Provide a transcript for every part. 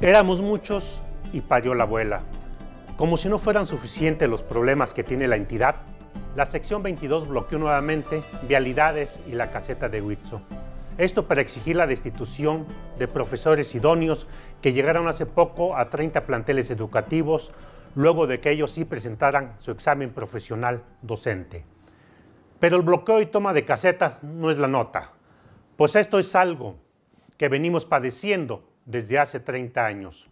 Éramos muchos y parió la abuela. Como si no fueran suficientes los problemas que tiene la entidad, la sección 22 bloqueó nuevamente vialidades y la caseta de Huitzo. Esto para exigir la destitución de profesores idóneos que llegaron hace poco a 30 planteles educativos luego de que ellos sí presentaran su examen profesional docente. Pero el bloqueo y toma de casetas no es la nota, pues esto es algo que venimos padeciendo desde hace 30 años.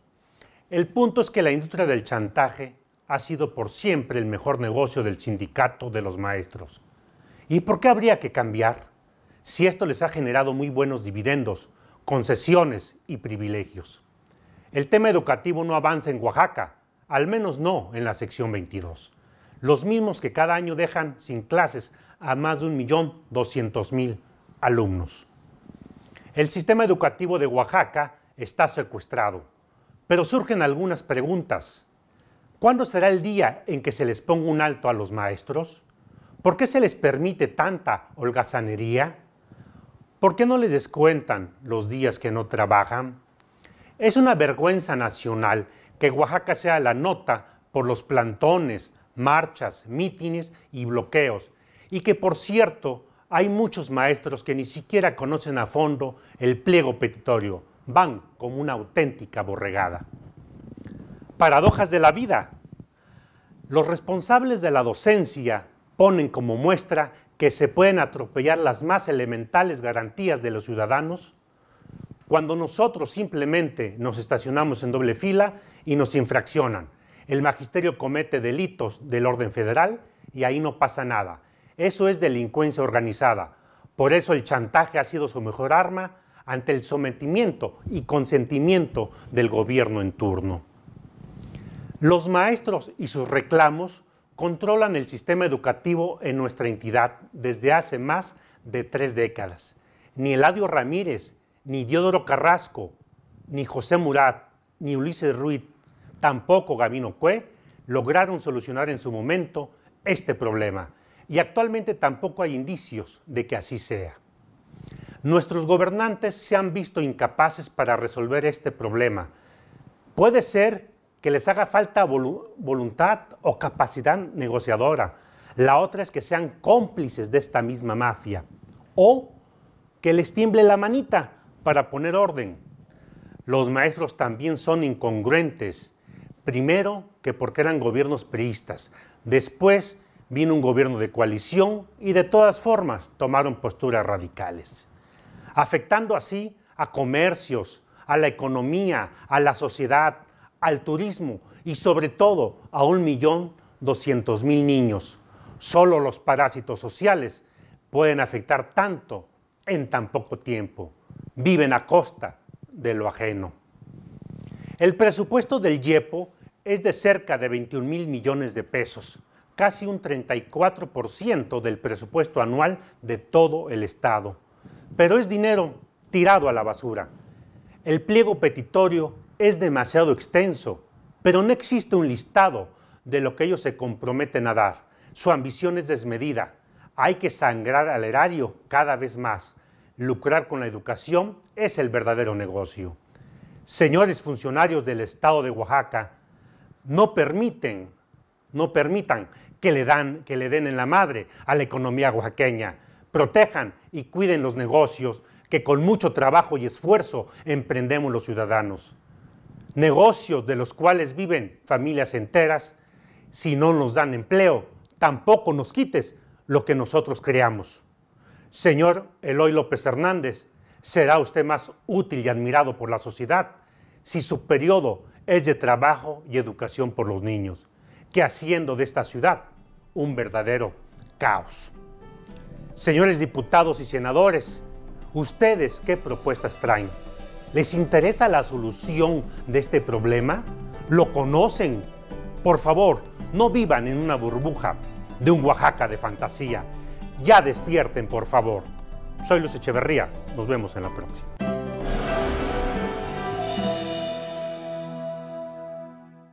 El punto es que la industria del chantaje ha sido por siempre el mejor negocio del sindicato de los maestros. ¿Y por qué habría que cambiar si esto les ha generado muy buenos dividendos, concesiones y privilegios? El tema educativo no avanza en Oaxaca, al menos no en la sección 22. Los mismos que cada año dejan sin clases a más de 1.200.000 alumnos. El sistema educativo de Oaxaca está secuestrado. Pero surgen algunas preguntas. ¿Cuándo será el día en que se les ponga un alto a los maestros? ¿Por qué se les permite tanta holgazanería? ¿Por qué no les descuentan los días que no trabajan? Es una vergüenza nacional que Oaxaca sea la nota por los plantones, marchas, mítines y bloqueos, y que por cierto hay muchos maestros que ni siquiera conocen a fondo el pliego petitorio van como una auténtica borregada. Paradojas de la vida. Los responsables de la docencia ponen como muestra que se pueden atropellar las más elementales garantías de los ciudadanos cuando nosotros simplemente nos estacionamos en doble fila y nos infraccionan. El magisterio comete delitos del orden federal y ahí no pasa nada. Eso es delincuencia organizada. Por eso el chantaje ha sido su mejor arma ante el sometimiento y consentimiento del gobierno en turno. Los maestros y sus reclamos controlan el sistema educativo en nuestra entidad desde hace más de tres décadas. Ni Eladio Ramírez, ni Diodoro Carrasco, ni José Murat, ni Ulises Ruiz, tampoco Gabino Cue, lograron solucionar en su momento este problema. Y actualmente tampoco hay indicios de que así sea. Nuestros gobernantes se han visto incapaces para resolver este problema. Puede ser que les haga falta voluntad o capacidad negociadora. La otra es que sean cómplices de esta misma mafia. O que les tiemble la manita para poner orden. Los maestros también son incongruentes. Primero, que porque eran gobiernos priistas. Después vino un gobierno de coalición y de todas formas tomaron posturas radicales afectando así a comercios, a la economía, a la sociedad, al turismo y sobre todo a un millón 1.200.000 niños. Solo los parásitos sociales pueden afectar tanto en tan poco tiempo. Viven a costa de lo ajeno. El presupuesto del YEPO es de cerca de 21 mil millones de pesos, casi un 34% del presupuesto anual de todo el Estado pero es dinero tirado a la basura. El pliego petitorio es demasiado extenso, pero no existe un listado de lo que ellos se comprometen a dar. Su ambición es desmedida. Hay que sangrar al erario cada vez más. Lucrar con la educación es el verdadero negocio. Señores funcionarios del Estado de Oaxaca, no permiten, no permitan que le, dan, que le den en la madre a la economía oaxaqueña protejan y cuiden los negocios que con mucho trabajo y esfuerzo emprendemos los ciudadanos. Negocios de los cuales viven familias enteras, si no nos dan empleo, tampoco nos quites lo que nosotros creamos. Señor Eloy López Hernández, será usted más útil y admirado por la sociedad si su periodo es de trabajo y educación por los niños, que haciendo de esta ciudad un verdadero caos. Señores diputados y senadores, ¿ustedes qué propuestas traen? ¿Les interesa la solución de este problema? ¿Lo conocen? Por favor, no vivan en una burbuja de un Oaxaca de fantasía. Ya despierten, por favor. Soy Luis Echeverría. Nos vemos en la próxima.